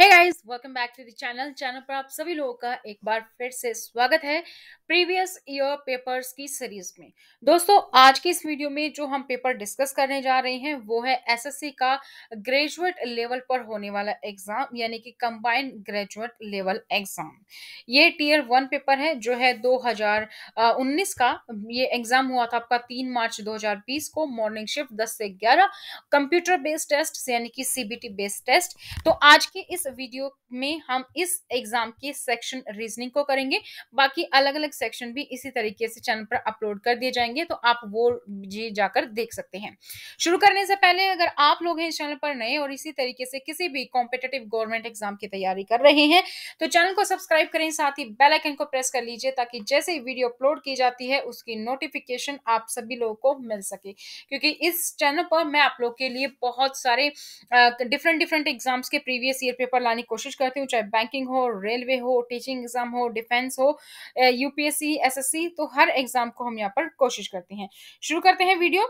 Hey guys welcome back to the channel channel पर आप सभी लोगों का एक बार फिर से स्वागत है प्रीवियस ईयर पेपर्स की सीरीज में दोस्तों आज की इस वीडियो में जो हम पेपर डिस्कस करने जा रहे हैं वो है एसएससी का ग्रेजुएट लेवल पर होने वाला एग्जाम यानी कि कंबाइंड ग्रेजुएट लेवल एग्जाम ये टीयर वन पेपर है जो है दो का ये एग्जाम हुआ था आपका तीन मार्च दो को मॉर्निंग शिफ्ट दस से ग्यारह कंप्यूटर बेस्ड टेस्ट यानी कि सीबीटी बेस्ड टेस्ट तो आज की इस इस वीडियो में हम इस एग्जाम के सेक्शन रीजनिंग को करेंगे बाकी अलग अलग सेक्शन भी इसी तरीके से चैनल पर अपलोड कर दिए जाएंगे तो आप वो जी जाकर देख सकते हैं शुरू करने से पहले अगर आप लोग हैं इस चैनल पर नए और इसी तरीके से किसी भी कॉम्पिटेटिव गवर्नमेंट एग्जाम की तैयारी कर रहे हैं तो चैनल को सब्सक्राइब करें साथ ही बेलाइकन को प्रेस कर लीजिए ताकि जैसे ही वीडियो अपलोड की जाती है उसकी नोटिफिकेशन आप सभी लोगों को मिल सके क्योंकि इस चैनल पर मैं आप लोग के लिए बहुत सारे डिफरेंट डिफरेंट एग्जाम्स के प्रीवियस ईयर पे पेपर लाने की कोशिश करती हूँ चाहे बैंकिंग हो रेलवे हो टीचिंग एग्जाम हो डिफेंस हो यूपीएससी एसएससी तो हर एग्जाम को हम यहाँ पर कोशिश करते हैं शुरू करते हैं वीडियो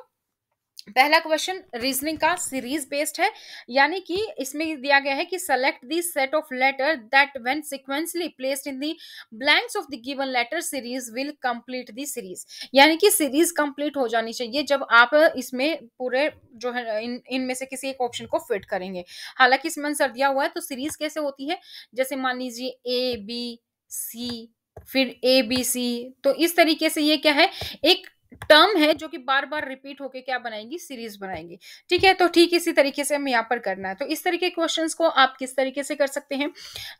पहला क्वेश्चन रीजनिंग का सीरीज बेस्ड है यानी कि इसमें दिया गया है कि select the set of letter that when sequentially placed in the blanks of the given letter series will complete the series यानी कि सीरीज कंप्लीट हो जानी चाहिए जब आप इसमें पूरे जो है इन इनमें से किसी एक ऑप्शन को फिट करेंगे हालांकि इसमें आंसर दिया हुआ है तो सीरीज कैसे होती है जैसे मान लीजिए ए बी सी फिर ए बी सी तो इस तरीके से ये क्या है एक टर्म है जो कि बार बार रिपीट होके क्या बनाएंगी सीरीज बनाएंगी ठीक है तो ठीक इसी तरीके से हम यहाँ पर करना है तो इस तरीके क्वेश्चन को आप किस तरीके से कर सकते हैं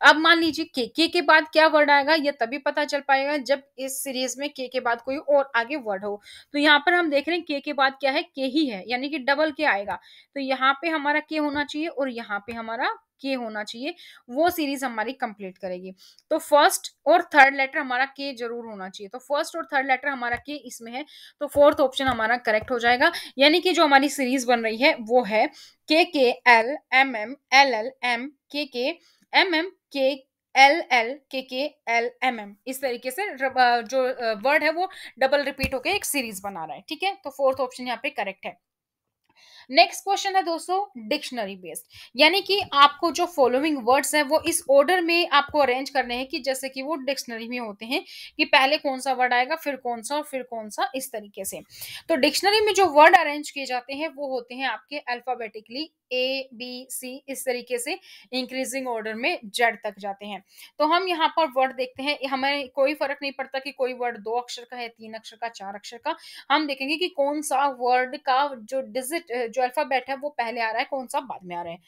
अब मान लीजिए के के के बाद क्या वर्ड आएगा यह तभी पता चल पाएगा जब इस सीरीज में के के बाद कोई और आगे वर्ड हो तो यहाँ पर हम देख रहे हैं के के बाद क्या है के ही है यानी कि डबल के आएगा तो यहाँ पे हमारा के होना चाहिए और यहाँ पे हमारा के होना चाहिए वो सीरीज हमारी कंप्लीट करेगी तो फर्स्ट और थर्ड लेटर हमारा के जरूर होना चाहिए तो फर्स्ट और थर्ड लेटर हमारा के इसमें है तो फोर्थ ऑप्शन हमारा करेक्ट हो जाएगा यानी कि जो हमारी सीरीज बन रही है वो है के K L M M L L M K K M M K L L K K L M M इस तरीके से जो वर्ड है वो डबल रिपीट होकर एक सीरीज बना रहा है ठीक है तो फोर्थ ऑप्शन यहाँ पे करेक्ट है नेक्स्ट क्वेश्चन है दोस्तों डिक्शनरी बेस्ड यानी कि आपको जो फॉलोइंग वर्ड्स हैं वो इस ऑर्डर में आपको अरेंज करने हैं कि जैसे कि वो डिक्शनरी में होते हैं कि पहले कौन सा वर्ड आएगा फिर कौन सा और फिर कौन सा इस तरीके से तो डिक्शनरी में जो वर्ड अरेंज किए जाते हैं वो होते हैं आपके अल्फाबेटिकली ए बी सी इस तरीके से इंक्रीजिंग ऑर्डर में जेड तक जाते हैं तो हम यहाँ पर वर्ड देखते हैं हमें कोई फर्क नहीं पड़ता कि कोई वर्ड दो अक्षर का है तीन अक्षर का चार अक्षर का हम देखेंगे कि कौन सा वर्ड का जो डिजिट जो अल्फाबेट है वो पहले आ रहा है कौन सा बाद में आ रहा है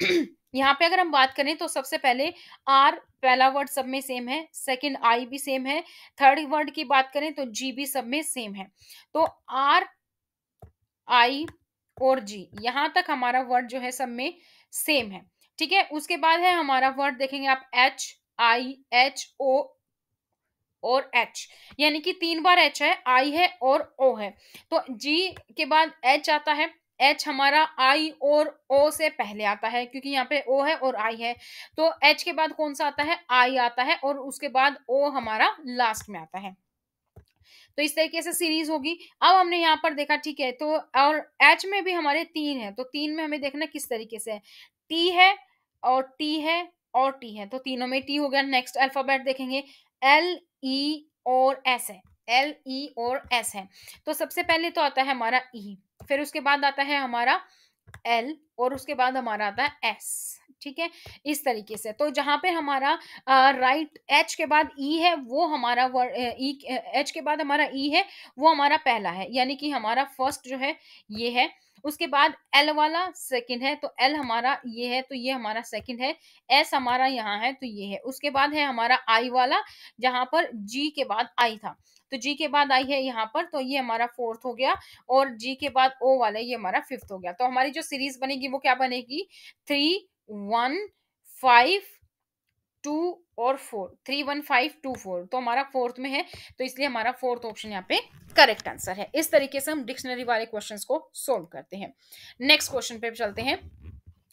यहाँ पे अगर हम बात करें तो सबसे पहले आर पहला वर्ड सब में सेम है सेकंड आई भी सेम है थर्ड वर्ड की बात करें तो जी भी सब में सेम है तो आर आई और जी यहाँ तक हमारा वर्ड जो है सब में सेम है ठीक है उसके बाद है हमारा वर्ड देखेंगे आप एच आई एच ओ और एच यानी कि तीन बार एच है आई है और ओ है तो जी के बाद एच आता है एच हमारा आई और ओ से पहले आता है क्योंकि यहाँ पे ओ है और आई है तो एच के बाद कौन सा आता है आई आता है और उसके बाद ओ हमारा लास्ट में आता है तो इस तरीके से सीरीज होगी अब हमने यहाँ पर देखा ठीक है तो और एच में भी हमारे तीन है तो तीन में हमें देखना किस तरीके से है टी है और टी है और टी है तो तीनों में टी हो गया नेक्स्ट अल्फाबेट देखेंगे एल ई e और एस है एल ई e और एस है तो सबसे पहले तो आता है हमारा ई e, फिर उसके बाद आता है हमारा एल और उसके बाद हमारा आता है एस ठीक है इस तरीके से तो जहाँ पे हमारा राइट एच के बाद ई e है वो हमारा ई एच e, के बाद हमारा ई e है वो हमारा पहला है यानी कि हमारा फर्स्ट जो है ये है उसके बाद एल वाला सेकंड है तो एल हमारा ये है तो ये हमारा सेकंड है एस हमारा यहाँ है तो ये है उसके बाद है हमारा आई वाला जहां पर जी के बाद आई था तो जी के बाद आई है यहाँ पर तो ये हमारा फोर्थ हो गया और जी के बाद ओ वाला ये हमारा फिफ्थ हो गया तो हमारी जो सीरीज बनेगी वो क्या बनेगी थ्री वन फाइव टू और four three one five two four तो हमारा फोर्थ में है तो इसलिए हमारा फोर्थ ऑप्शन यहाँ पे करेक्ट आंसर है इस तरीके से हम डिक्शनरी वाले क्वेश्चंस को सोल्व करते हैं नेक्स्ट क्वेश्चन पे चलते हैं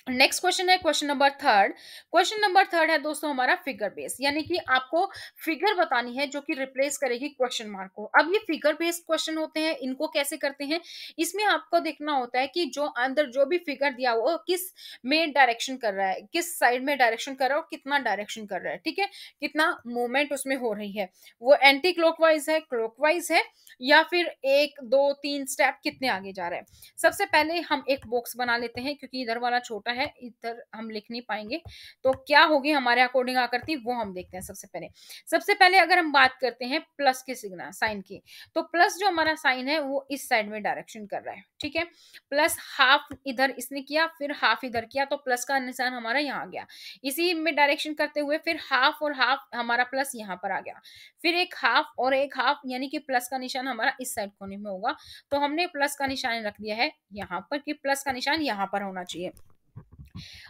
नेक्स्ट क्वेश्चन है question number third question number third है दोस्तों हमारा फिगर बेस यानी कि आपको फिगर बतानी है जो कि रिप्लेस करेगी क्वेश्चन मार्क को अब ये फिगर बेस्ड क्वेश्चन होते हैं इनको कैसे करते हैं इसमें आपको देखना होता है कि जो अंदर जो भी फिगर दिया हुआ किस में डायरेक्शन कर रहा है किस साइड में डायरेक्शन कर रहा है और कितना डायरेक्शन कर रहा है ठीक है कितना मूवमेंट उसमें हो रही है वो एंटी क्लोकवाइज है क्लॉकवाइज है या फिर एक दो तीन स्टेप कितने आगे जा रहा है सबसे पहले हम एक बॉक्स बना लेते हैं क्योंकि इधर वाला छोटा है इधर हम लिख नहीं पाएंगे तो क्या होगी हमारे अकॉर्डिंग आकृति वो हम देखते हैं सबसे पहले सबसे पहले अगर हम बात करते हैं प्लस के सिग्ना साइन की तो प्लस जो हमारा साइन है वो इस साइड में डायरेक्शन कर रहा है ठीक है प्लस हाफ इधर इसने किया फिर हाफ इधर किया तो प्लस का निशान हमारा यहाँ गया इसी में डायरेक्शन करते हुए फिर हाफ और हाफ हमारा प्लस यहाँ पर आ गया फिर एक हाफ और एक हाफ यानी कि प्लस का निशान हमारा इस साइड कोने में होगा तो हमने प्लस का निशान रख दिया है यहाँ पर कि प्लस का निशान यहाँ पर होना चाहिए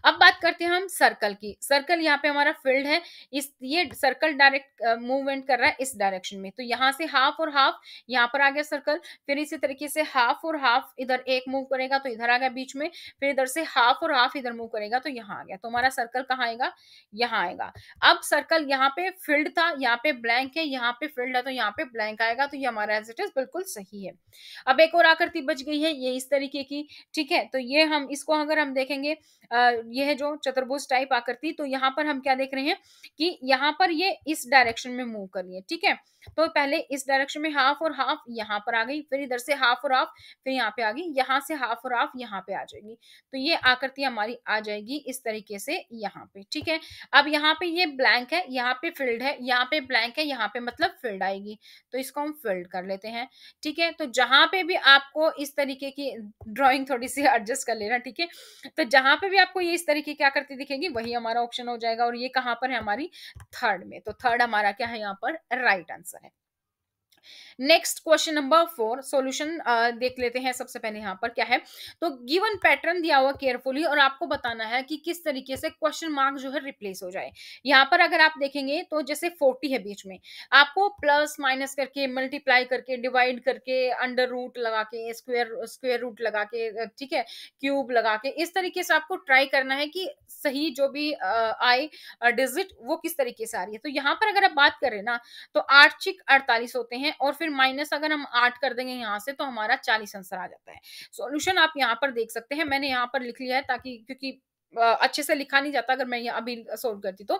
अब बात करते हैं हम सर्कल की सर्कल यहाँ पे हमारा फील्ड है इस ये सर्कल डायरेक्ट मूवमेंट कर रहा है इस डायरेक्शन में तो यहाँ से हाफ और हाफ यहाँ पर आ गया सर्कल फिर इसी तरीके से हाफ और हाफ इधर एक मूव करेगा तो इधर आ गया बीच में फिर इधर से हाफ और हाफ इधर मूव करेगा तो यहाँ आ गया तो हमारा सर्कल कहाँ आएगा यहाँ आएगा अब सर्कल यहाँ पे फील्ड था यहाँ पे ब्लैंक है यहाँ पे फील्ड है तो यहाँ पे ब्लैंक आएगा तो ये हमारा एज इट इज बिल्कुल सही है अब एक और आकृति बच गई है ये इस तरीके की ठीक है तो ये हम इसको अगर हम देखेंगे यह जो चतुर्भुज टाइप आकृति तो यहाँ पर हम क्या देख रहे हैं कि यहाँ पर ये इस डायरेक्शन में मूव कर रही है ठीक है तो पहले इस डायरेक्शन में हाफ और हाफ यहाँ पर आ गई फिर इधर से हाफ और हाफ फिर यहाँ पे आ गई यहाँ से हाफ और हाफ यहाँ पे आ जाएगी तो ये आकृति हमारी आ जाएगी इस तरीके से यहाँ पे ठीक है अब यहाँ पे ये ब्लैंक है यहाँ पे फील्ड है यहाँ पे ब्लैंक है यहाँ पे मतलब फील्ड आएगी तो इसको हम फील्ड कर लेते हैं ठीक है तो जहां पे भी आपको इस तरीके की ड्रॉइंग थोड़ी सी एडजस्ट कर लेना ठीक है तो जहां पे भी आपको ये इस तरीके की आकृति दिखेगी वही हमारा ऑप्शन हो जाएगा और ये कहाँ पर है हमारी थर्ड में तो थर्ड हमारा क्या है यहाँ पर right answer say. Next question number four solution देख लेते हैं सबसे पहले यहाँ पर क्या है तो गिवन पैटर्न दिया हुआ केयरफुली और आपको बताना है कि किस तरीके से क्वेश्चन मार्क जो है रिप्लेस हो जाए यहाँ पर अगर आप देखेंगे तो जैसे फोर्टी है बीच में आपको प्लस माइनस करके मल्टीप्लाई करके डिवाइड करके अंडर रूट लगा के स्क्वेयर स्क्वेयर रूट लगा के ठीक है क्यूब लगा के इस तरीके से आपको ट्राई करना है कि सही जो भी आए डिजिट वो किस तरीके से आ रही है तो यहाँ पर अगर आप बात करें ना तो आर्थिक अड़तालीस होते हैं और फिर माइनस अगर हम आठ कर देंगे यहाँ से तो हमारा चालीस आंसर आ जाता है सोल्यूशन आप यहाँ पर देख सकते हैं मैंने यहाँ पर लिख लिया है ताकि क्योंकि अच्छे से लिखा नहीं जाता अगर मैं यहाँ अभी सोल्व करती तो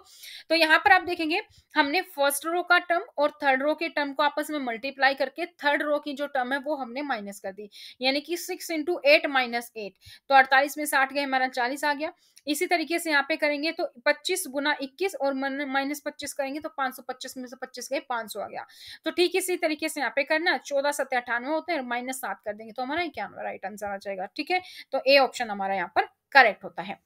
तो यहाँ पर आप देखेंगे हमने फर्स्ट रो का टर्म और थर्ड रो के टर्म को आपस में मल्टीप्लाई करके थर्ड रो की जो टर्म है वो हमने माइनस कर दी यानी कि six into eight minus eight तो अड़तालीस में साठ गए हमारा चालीस आ गया इसी तरीके से यहाँ पे करेंगे तो पच्चीस गुना इक्कीस और माइनस पच्चीस करेंगे तो पांच सौ पच्चीस में से पच्चीस गए पांच सौ आ गया तो ठीक इसी तरीके से यहाँ पे करना चौदह सत्य अठानवे होते हैं माइनस सात कर देंगे तो हमारा क्या राइट आंसर आ जाएगा ठीक है तो ए ऑप्शन हमारा यहाँ पर करेक्ट होता है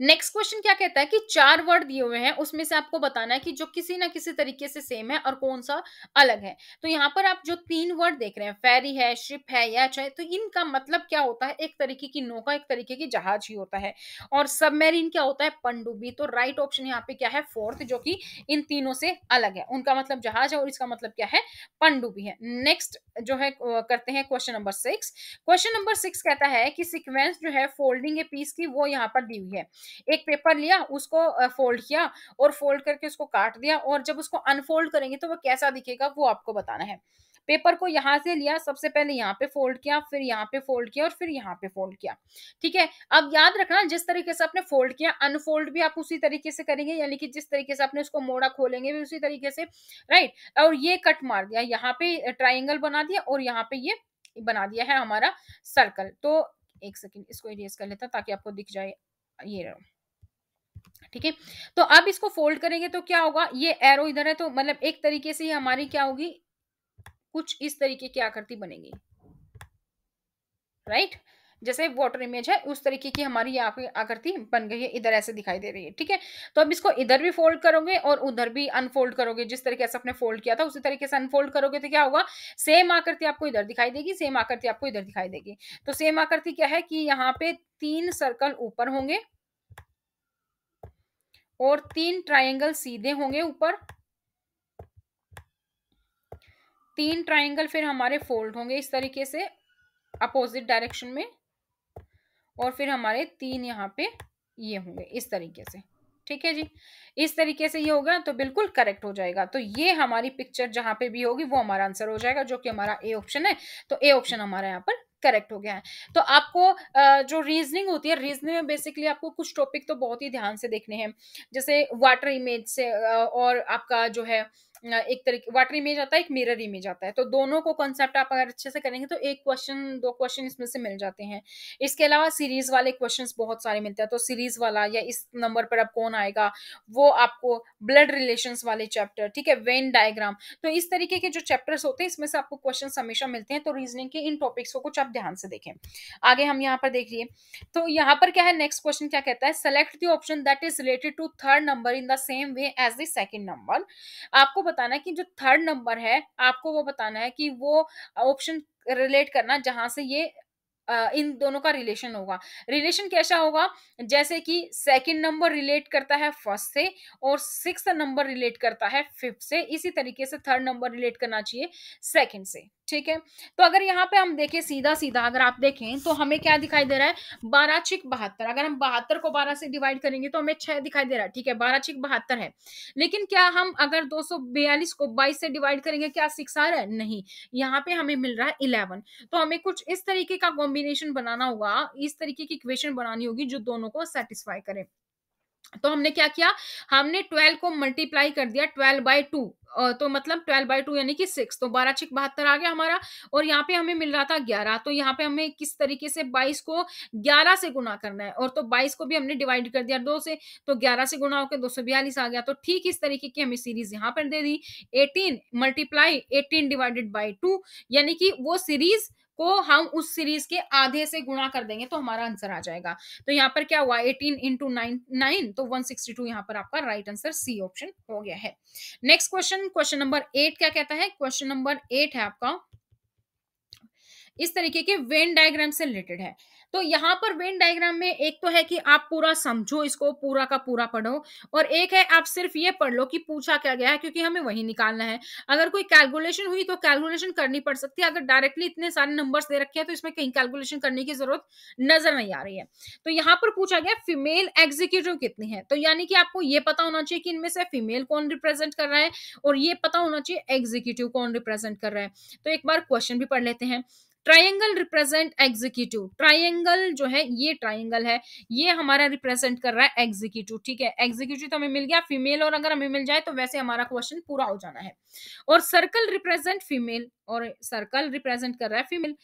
नेक्स्ट क्वेश्चन क्या कहता है कि चार वर्ड दिए हुए हैं उसमें से आपको बताना है कि जो किसी ना किसी तरीके से सेम है और कौन सा अलग है तो यहाँ पर आप जो तीन वर्ड देख रहे हैं फेरी है शिप है या चाहे तो इनका मतलब क्या होता है एक तरीके की नौका एक तरीके की जहाज ही होता है और सब क्या होता है पंडुबी तो राइट ऑप्शन यहाँ पे क्या है फोर्थ जो कि इन तीनों से अलग है उनका मतलब जहाज है और इसका मतलब क्या है पंडुबी है नेक्स्ट जो है करते हैं question number six question number six कहता है कि सिक्वेंस जो है फोल्डिंग ए पीस की वो यहाँ पर दी हुई है है एक पेपर लिया उसको फोल्ड किया और फोल्ड करके उसको काट दिया और जब उसको अनफोल्ड करेंगे तो वो कैसा दिखेगा वो आपको बताना है पेपर को यहाँ से लिया सबसे पहले यहाँ पे फोल्ड किया फिर यहाँ पे फोल्ड किया और फिर यहाँ पे फोल्ड किया ठीक है अब याद रखना जिस तरीके से आपने फोल्ड किया अनफोल्ड भी आप उसी तरीके से करेंगे यानी कि जिस तरीके से आपने उसको मोड़ा खोलेंगे भी उसी तरीके से राइट और ये कट मार दिया यहाँ पे ट्राइंगल बना दिया और यहाँ पे ये बना दिया है हमारा सर्कल तो एक सेकेंड इसको इरेज कर लेता ताकि आपको दिख जाए ये रहो ठीक है तो अब इसको फोल्ड करेंगे तो क्या होगा ये एरो इधर है तो मतलब एक तरीके से ही हमारी क्या होगी कुछ इस तरीके की आकृति बनेगी राइट right? जैसे वाटर इमेज है उस तरीके की हमारी यहाँ पे आकृति बन गई है इधर ऐसे दिखाई दे रही है ठीक है तो अब इसको इधर भी फोल्ड करोगे और उधर भी अनफोल्ड करोगे जिस तरीके से अपने फोल्ड किया था उसी तरीके से अनफोल्ड करोगे तो क्या होगा सेम आकृति आपको इधर दिखाई देगी सेम आकृति आपको इधर दिखाई देगी तो सेम आकृति क्या है कि यहाँ पे तीन सर्कल ऊपर होंगे और तीन ट्राइंगल सीधे होंगे ऊपर तीन ट्राइंगल फिर हमारे फोल्ड होंगे इस तरीके से अपोजिट डायरेक्शन में और फिर हमारे तीन यहाँ पे ये होंगे इस तरीके से ठीक है जी इस तरीके से ये होगा तो बिल्कुल करेक्ट हो जाएगा तो ये हमारी पिक्चर जहाँ पे भी होगी वो हमारा आंसर हो जाएगा जो कि हमारा ए ऑप्शन है तो ए ऑप्शन हमारा यहाँ पर करेक्ट हो गया है तो आपको जो रीजनिंग होती है रीजनिंग में बेसिकली आपको कुछ टॉपिक तो बहुत ही ध्यान से देखने हैं जैसे वाटर इमेज से और आपका जो है एक तरीके वाटर इमेज आता है एक मिरर इमेज आता है तो दोनों को कॉन्सेप्ट आप अगर अच्छे से करेंगे तो एक क्वेश्चन दो क्वेश्चन इसमें से मिल जाते हैं इसके अलावा सीरीज वाले क्वेश्चन बहुत सारे मिलते हैं तो सीरीज वाला या इस नंबर पर अब कौन आएगा वो आपको ब्लड रिलेशन वाले चैप्टर ठीक है वेन डायग्राम तो इस तरीके के जो चैप्टर्स होते हैं इसमें से आपको क्वेश्चन हमेशा मिलते हैं तो रीजनिंग के इन टॉपिक्स को कुछ आप ध्यान से देखें आगे हम यहाँ पर देख लिए तो यहाँ पर क्या है नेक्स्ट क्वेश्चन क्या कहता है select the option that is related to third number in the same way as the second number आपको बताना है कि जो थर्ड नंबर है आपको वो बताना है कि वो ऑप्शन रिलेट करना जहां से ये इन दोनों का रिलेशन होगा रिलेशन कैसा होगा जैसे कि सेकंड नंबर रिलेट करता है फर्स्ट से और सिक्स नंबर रिलेट करता है फिफ्थ से इसी तरीके से थर्ड नंबर रिलेट करना चाहिए सेकंड से ठीक है तो अगर यहाँ पे हम देखें सीधा सीधा अगर आप देखें तो हमें क्या दिखाई दे रहा है बारह छिक बहत्तर अगर हम बहत्तर को बारह से डिवाइड करेंगे तो हमें छह दिखाई दे रहा है ठीक है बारह छिक बहत्तर है लेकिन क्या हम अगर दो को बाईस से डिवाइड करेंगे क्या सिक्स आ रहा है नहीं यहाँ पे हमें मिल रहा है इलेवन तो हमें कुछ इस तरीके का कॉम्बिनेशन बनाना होगा इस तरीके की इक्वेशन बनानी होगी जो दोनों को सेटिस्फाई करें तो हमने क्या किया हमने ट्वेल्व को मल्टीप्लाई कर दिया ट्वेल्व बाई टू तो मतलब ट्वेल्व बाई टू यानी कि सिक्स तो बारह छिक बहत्तर आ गया हमारा और यहाँ पे हमें मिल रहा था ग्यारह तो यहाँ पे हमें किस तरीके से बाईस को ग्यारह से गुना करना है और तो बाईस को भी हमने डिवाइड कर दिया दो से तो ग्यारह से गुना होकर दो सौ बयालीस आ गया तो ठीक इस तरीके की हमें सीरीज यहाँ पर दे दी eighteen multiply eighteen divided by two यानी कि वो सीरीज को हम उस सीरीज के आधे से गुणा कर देंगे तो हमारा आंसर आ जाएगा तो यहाँ पर क्या हुआ एटीन इंटू नाइन नाइन तो वन सिक्सटी टू यहाँ पर आपका राइट आंसर सी ऑप्शन हो गया है next question question number eight क्या कहता है क्वेश्चन नंबर एट है आपका इस तरीके के वेन डायग्राम से रिलेटेड है तो यहाँ पर वेन डायग्राम में एक तो है कि आप पूरा समझो इसको पूरा का पूरा पढ़ो और एक है आप सिर्फ ये पढ़ लो कि पूछा क्या गया है क्योंकि हमें वही निकालना है अगर कोई कैलकुलेशन हुई तो कैलकुलेशन करनी पड़ सकती है अगर डायरेक्टली इतने सारे नंबर्स दे रखे हैं तो इसमें कहीं कैलकुलेशन करने की जरूरत नजर नहीं आ रही है तो यहाँ पर पूछा गया फीमेल एग्जीक्यूटिव कितनी है तो यानी कि आपको ये पता होना चाहिए कि इनमें से फीमेल कौन रिप्रेजेंट कर रहा है और ये पता होना चाहिए एग्जीक्यूटिव कौन रिप्रेजेंट कर रहा है तो एक बार क्वेश्चन भी पढ़ लेते हैं ट्राइंगल रिप्रेजेंट एग्जीक्यूटिव ट्राइंगल जो है ये ट्राइंगल है ये हमारा रिप्रेजेंट कर रहा है एग्जीक्यूटिव ठीक है एग्जीक्यूटिव तो हमें मिल गया फीमेल और अगर हमें मिल जाए तो वैसे हमारा क्वेश्चन पूरा हो जाना है और सर्कल रिप्रेजेंट फीमेल और सर्कल रिप्रेजेंट कर रहा है फीमेल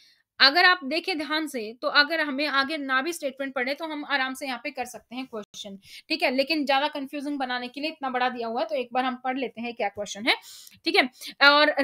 अगर आप देखें ध्यान से तो अगर हमें आगे ना भी स्टेटमेंट पढ़े तो हम आराम से यहाँ पे कर सकते हैं क्वेश्चन ठीक है लेकिन ज्यादा कंफ्यूजिंग बनाने के लिए इतना बड़ा दिया हुआ है तो एक बार हम पढ़ लेते हैं क्या क्वेश्चन है ठीक है और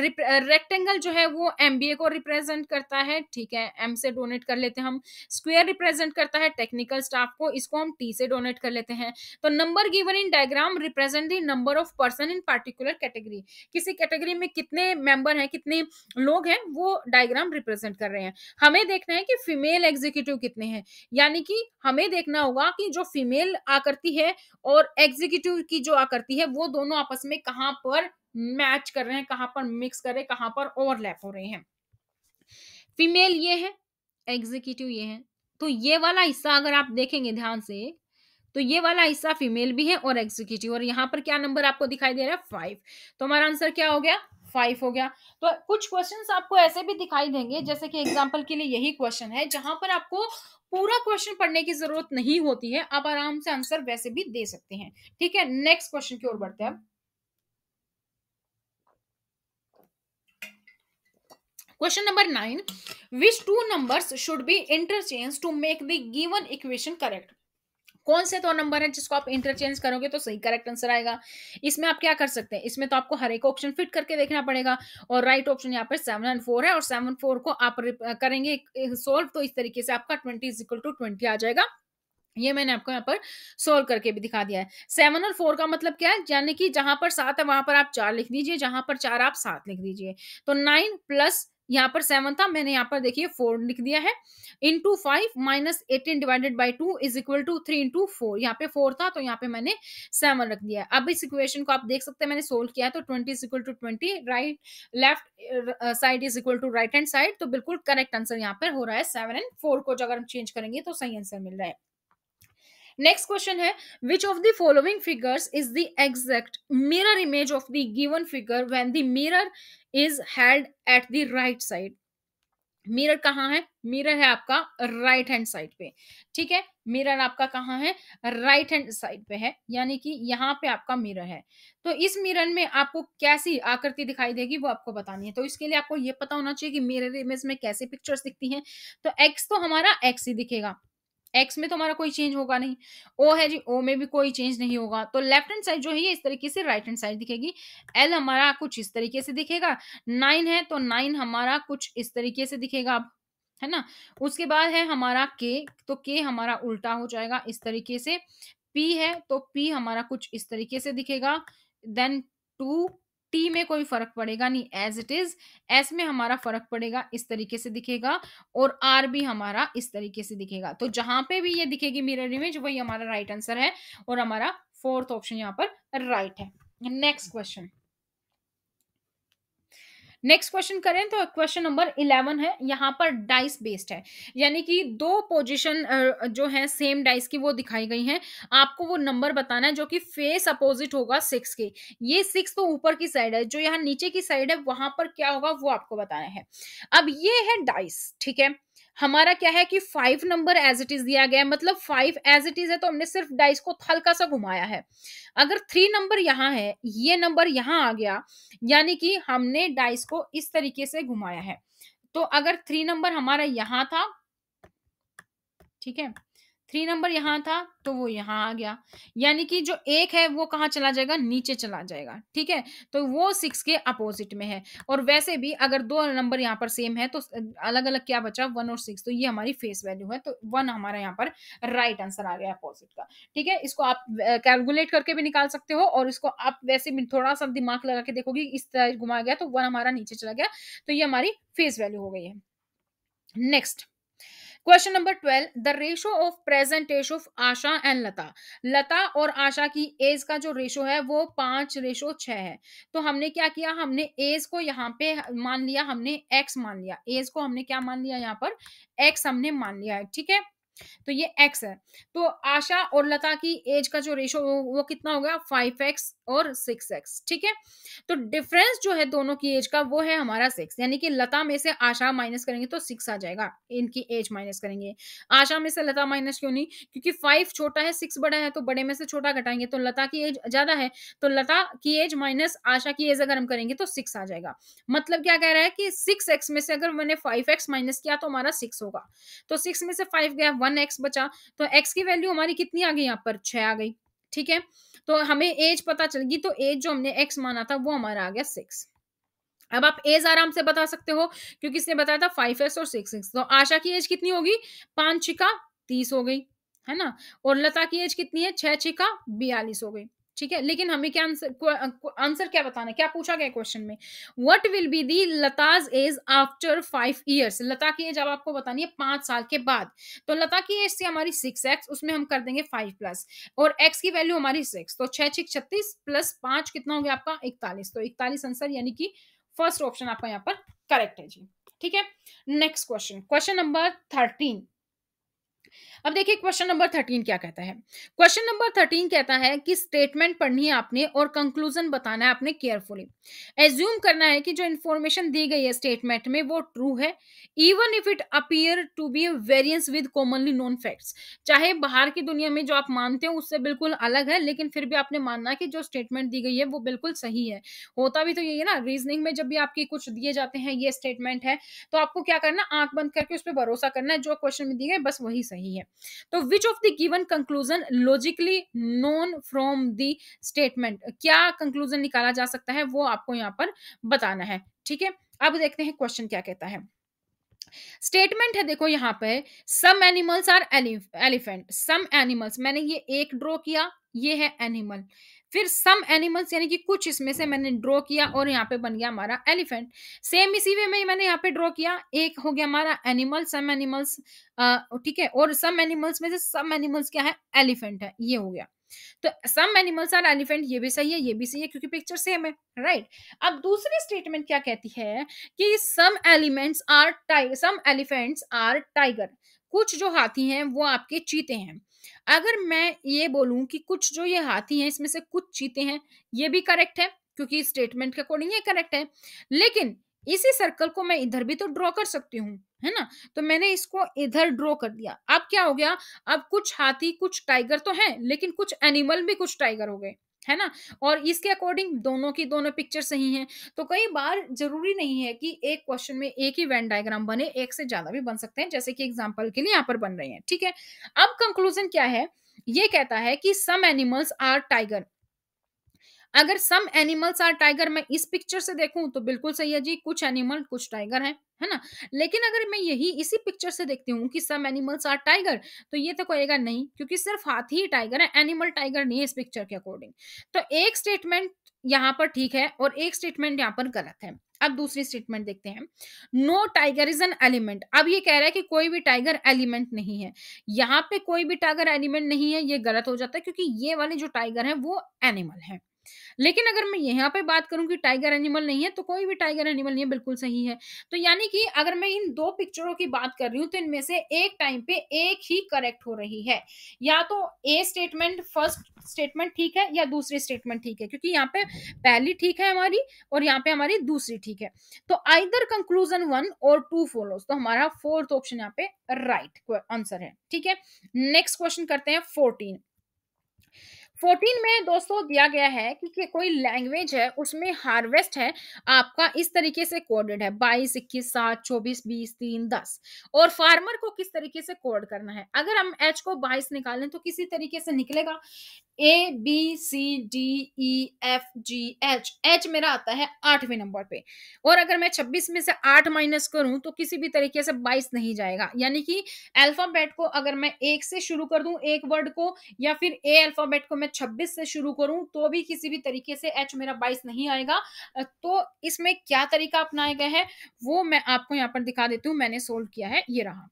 रेक्टेंगल जो है वो एम को रिप्रेजेंट करता है ठीक है एम से डोनेट कर लेते हैं हम स्क्वेयर रिप्रेजेंट करता है टेक्निकल स्टाफ को इसको हम टी से डोनेट कर लेते हैं तो number given in diagram represent the number of person in particular category किसी कैटेगरी में कितने मेंबर हैं कितने लोग हैं वो डायग्राम रिप्रेजेंट कर रहे हैं हमें देखना है कि फीमेल एग्जीक्यूटिव कितने हैं यानी कि हमें देखना होगा कि जो फीमेल आकृति है और एग्जीक्यूटिव की जो आकृति है वो दोनों आपस में कहाँ पर मैच कर रहे हैं कहाँ पर मिक्स कर रहे हैं कहाँ पर ओवरलैप हो रहे हैं फीमेल ये है एग्जीक्यूटिव ये है तो ये वाला हिस्सा अगर आप देखेंगे ध्यान से तो ये वाला हिस्सा फीमेल भी है और एग्जीक्यूटिव और यहाँ पर क्या नंबर आपको दिखाई दे रहा है फाइव तो हमारा आंसर क्या हो गया फाइव हो गया तो कुछ क्वेश्चंस आपको ऐसे भी दिखाई देंगे जैसे कि एग्जांपल के लिए यही क्वेश्चन है जहां पर आपको पूरा क्वेश्चन पढ़ने की जरूरत नहीं होती है आप आराम से आंसर वैसे भी दे सकते हैं ठीक है नेक्स्ट क्वेश्चन की ओर बढ़ते हैं question number nine which two numbers should be interchange to make the given equation correct कौन से दो तो नंबर है जिसको आप इंटरचेंज करोगे तो सही करेक्ट आंसर आएगा इसमें आप क्या कर सकते हैं इसमें तो आपको हर एक ऑप्शन फिट करके देखना पड़ेगा और राइट ऑप्शन यहाँ पर सेवन एंड फोर है और सेवन फोर को आप करेंगे सोल्व तो इस तरीके से आपका twenty is equal to twenty आ जाएगा ये मैंने आपको यहाँ पर सोल्व करके भी दिखा दिया है सेवन और फोर का मतलब क्या है यानी कि जहां पर सात है वहां पर आप चार लिख दीजिए जहां पर चार आप सात लिख दीजिए तो नाइन प्लस यहाँ पर सेवन था मैंने यहाँ पर देखिए फोर लिख दिया है into five minus eighteen divided by two is equal to three into four यहाँ पे फोर था तो यहाँ पे मैंने सेवन रख दिया अब इस इक्वेशन को आप देख सकते हैं मैंने सोल्व किया है तो twenty is equal to twenty right left side is equal to right hand side तो बिल्कुल करेक्ट आंसर यहाँ पर हो रहा है सेवन एंड फोर को अगर हम चेंज करेंगे तो सही आंसर मिल रहा है नेक्स्ट क्वेश्चन है which of the following figures is the exact mirror image of the given figure when the mirror is held at the right side mirror कहाँ है मिरर है आपका राइट हैंड साइड पे ठीक है मिरर आपका कहाँ है राइट हैंड साइड पे है यानी कि यहाँ पे आपका मिरर है तो इस मिरर में आपको कैसी आकृति दिखाई देगी वो आपको बतानी है तो इसके लिए आपको ये पता होना चाहिए कि मिरर इमेज में कैसे पिक्चर्स दिखती हैं तो एक्स तो हमारा एक्स ही दिखेगा एक्स में तो हमारा कोई चेंज होगा नहीं ओ है जी ओ में भी कोई चेंज नहीं होगा तो लेफ्ट हैंड साइड जो है ये इस तरीके से राइट हैंड साइड दिखेगी एल हमारा कुछ इस तरीके से दिखेगा नाइन है तो नाइन हमारा कुछ इस तरीके से दिखेगा अब है ना उसके बाद है हमारा के तो के हमारा उल्टा हो जाएगा इस तरीके से पी है तो पी हमारा कुछ इस तरीके से दिखेगा देन टू टी में कोई फर्क पड़ेगा नहीं एज इट इज एस में हमारा फर्क पड़ेगा इस तरीके से दिखेगा और आर भी हमारा इस तरीके से दिखेगा तो जहां पे भी ये दिखेगी मिरर इमेज वही हमारा राइट right आंसर है और हमारा फोर्थ ऑप्शन यहाँ पर राइट right है नेक्स्ट क्वेश्चन नेक्स्ट क्वेश्चन करें तो क्वेश्चन नंबर इलेवन है यहाँ पर डाइस बेस्ड है यानी कि दो पोजिशन जो है सेम डाइस की वो दिखाई गई है आपको वो नंबर बताना है जो कि फेस अपोजिट होगा सिक्स के ये सिक्स तो ऊपर की साइड है जो यहाँ नीचे की साइड है वहां पर क्या होगा वो आपको बताना है अब ये है डाइस ठीक है हमारा क्या है कि five number as it is दिया गया है मतलब फाइव एज इट इज है तो हमने सिर्फ डाइस को हल्का सा घुमाया है अगर थ्री नंबर यहाँ है ये नंबर यहाँ आ गया यानी कि हमने डाइस को इस तरीके से घुमाया है तो अगर थ्री नंबर हमारा यहाँ था ठीक है थ्री नंबर यहाँ था तो वो यहाँ आ गया यानी कि जो एक है वो कहाँ चला जाएगा नीचे चला जाएगा ठीक है तो वो सिक्स के अपोजिट में है और वैसे भी अगर दो नंबर यहाँ पर सेम है तो अलग अलग क्या बचा वन और सिक्स तो ये हमारी फेस वैल्यू है तो वन हमारा यहाँ पर राइट आंसर आ गया अपोजिट का ठीक है इसको आप कैलकुलेट करके भी निकाल सकते हो और इसको आप वैसे भी थोड़ा सा दिमाग लगा के देखोगे इस तरह घुमाया गया तो वन हमारा नीचे चला गया तो ये हमारी फेस वैल्यू हो गई है next question number twelve the ratio of present age of Asha and Lata Lata और आशा की एज का जो रेशो है वो पांच रेशो छ है तो हमने क्या किया हमने एज को यहाँ पे मान लिया हमने एक्स मान लिया एज को हमने क्या मान लिया यहाँ पर एक्स हमने मान लिया है ठीक है तो ये x है तो आशा और लता की एज का जो रेशो वो कितना होगा फाइव एक्स और सिक्स एक्स ठीक है तो डिफरेंस जो है दोनों की एज का वो है हमारा सिक्स यानी कि लता में से आशा माइनस करेंगे तो सिक्स आ जाएगा इनकी एज माइनस करेंगे आशा में से लता माइनस क्यों नहीं क्योंकि फाइव छोटा है सिक्स बड़ा है तो बड़े में से छोटा घटाएंगे तो लता की एज ज्यादा है तो लता की एज माइनस आशा की एज अगर हम करेंगे तो सिक्स आ जाएगा मतलब क्या कह रहा है कि सिक्स में से अगर मैंने फाइव माइनस किया तो हमारा सिक्स होगा तो सिक्स में से फाइव गया वन एक्स बचा तो एक्स की वैल्यू हमारी कितनी आ गई यहाँ पर छः आ गई ठीक है तो हमें एज पता चल गई तो एज जो हमने एक्स माना था वो हमारा आ गया सिक्स अब आप एज आराम से बता सकते हो क्योंकि इसने बताया था फाइव एस और सिक्स एक्स तो आशा की एज कितनी होगी पांच छिका तीस हो गई है ना और लता की एज कितनी है छह छिका बयालीस हो गई ठीक है लेकिन हमें क्या आंसर आंसर क्या बताना है क्या पूछा गया क्वेश्चन में what will be the Lata's age after five years Lata की एज अब आपको बतानी है पांच साल के बाद तो लता की एज थी हमारी सिक्स एक्स उसमें हम कर देंगे फाइव प्लस और एक्स की वैल्यू हमारी सिक्स तो छह छिक छत्तीस प्लस पांच कितना हो गया आपका इकतालीस तो इकतालीस आंसर यानी कि फर्स्ट ऑप्शन आपका यहाँ पर करेक्ट है जी ठीक है next question question number thirteen अब देखिए क्वेश्चन नंबर थर्टीन क्या कहता है क्वेश्चन नंबर थर्टीन कहता है कि स्टेटमेंट पढ़नी है आपने और कंक्लूजन बताना है आपने केयरफुली एज्यूम करना है कि जो इन्फॉर्मेशन दी गई है स्टेटमेंट में वो ट्रू है even if it appear to be variance with commonly known facts चाहे बाहर की दुनिया में जो आप मानते हो उससे बिल्कुल अलग है लेकिन फिर भी आपने मानना कि जो स्टेटमेंट दी गई है वो बिल्कुल सही है होता भी तो यही है ना रीजनिंग में जब भी आपके कुछ दिए जाते हैं ये स्टेटमेंट है तो आपको क्या करना आंख बंद करके उस पर भरोसा करना है जो क्वेश्चन में दी गए बस वही सही रही है तो which of the given conclusion logically known from the statement क्या कंक्लूजन निकाला जा सकता है वो आपको यहाँ पर बताना है ठीक है अब देखते हैं क्वेश्चन क्या कहता है स्टेटमेंट है देखो यहाँ पे some animals are elephant some animals मैंने ये एक ड्रॉ किया ये है एनिमल फिर सम एनिमल्स यानी कि कुछ इसमें से मैंने ड्रॉ किया और यहाँ पे बन गया हमारा एलिफेंट सेम इसी वे में मैंने यहाँ पे ड्रॉ किया एक हो गया हमारा एनिमल सम एनिमल्स ठीक है और सम एनिमल्स में से सम एनिमल्स क्या है एलिफेंट है ये हो गया तो सम एनिमल्स आर एलिफेंट ये भी सही है ये भी सही है क्योंकि पिक्चर सेम है राइट अब दूसरी स्टेटमेंट क्या कहती है कि some elements are tiger some elephants are tiger कुछ जो हाथी हैं वो आपके चीते हैं अगर मैं ये बोलूं कि कुछ जो ये हाथी हैं इसमें से कुछ चीते हैं ये भी करेक्ट है क्योंकि स्टेटमेंट के अकॉर्डिंग ये करेक्ट है लेकिन इसी सर्कल को मैं इधर भी तो ड्रॉ कर सकती हूँ है ना तो मैंने इसको इधर ड्रॉ कर दिया अब क्या हो गया अब कुछ हाथी कुछ टाइगर तो हैं लेकिन कुछ एनिमल भी कुछ टाइगर हो गए है ना और इसके अकॉर्डिंग दोनों की दोनों पिक्चर सही हैं तो कई बार जरूरी नहीं है कि एक क्वेश्चन में एक ही वैन डायग्राम बने एक से ज्यादा भी बन सकते हैं जैसे कि एग्जाम्पल के लिए यहाँ पर बन रहे हैं ठीक है अब कंक्लूजन क्या है ये कहता है कि सम एनिमल्स आर टाइगर अगर सम एनिमल्स आर टाइगर मैं इस पिक्चर से देखूं तो बिल्कुल सही है जी कुछ एनिमल कुछ टाइगर हैं है ना लेकिन अगर मैं यही इसी पिक्चर से देखती हूँ कि सम एनिमल्स आर टाइगर तो ये तो कहेगा नहीं क्योंकि सिर्फ हाथी ही टाइगर है एनिमल टाइगर नहीं है इस पिक्चर के अकॉर्डिंग तो एक स्टेटमेंट यहाँ पर ठीक है और एक स्टेटमेंट यहाँ पर गलत है अब दूसरी स्टेटमेंट देखते हैं no tiger is an element अब ये कह रहा है कि कोई भी टाइगर एलिमेंट नहीं है यहाँ पे कोई भी टाइगर एलिमेंट नहीं है ये गलत हो जाता है क्योंकि ये वाले जो टाइगर है वो एनिमल है लेकिन अगर मैं यहाँ पे बात करूँ कि टाइगर एनिमल नहीं है तो कोई भी टाइगर एनिमल नहीं है बिल्कुल सही है तो यानी कि अगर मैं इन दो पिक्चरों की बात कर रही हूँ तो इनमें से एक टाइम पे एक ही करेक्ट हो रही है या तो ए स्टेटमेंट फर्स्ट स्टेटमेंट ठीक है या दूसरी स्टेटमेंट ठीक है क्योंकि यहाँ पे पहली ठीक है हमारी और यहाँ पे हमारी दूसरी ठीक है तो आइदर कंक्लूजन वन और टू फोलो तो हमारा फोर्थ ऑप्शन यहाँ पे राइट आंसर है ठीक है नेक्स्ट क्वेश्चन करते हैं फोर्टीन फोर्टीन में दोस्तों दिया गया है कि, कि कोई लैंग्वेज है उसमें हार्वेस्ट है आपका इस तरीके से कोडेड है बाईस इक्कीस सात चौबीस बीस तीन दस और फार्मर को किस तरीके से कोड करना है अगर हम एच को बाईस निकालें तो किसी तरीके से निकलेगा A B C D E F G H H मेरा आता है आठवें नंबर पे और अगर मैं 26 में से 8 माइनस करूं तो किसी भी तरीके से 22 नहीं जाएगा यानी कि अल्फाबेट को अगर मैं एक से शुरू कर दूं एक वर्ड को या फिर ए अल्फाबेट को मैं 26 से शुरू करूं तो भी किसी भी तरीके से एच मेरा 22 नहीं आएगा तो इसमें क्या तरीका अपनाया गया है वो मैं आपको यहाँ पर दिखा देती हूँ मैंने सोल्व किया है ये रहा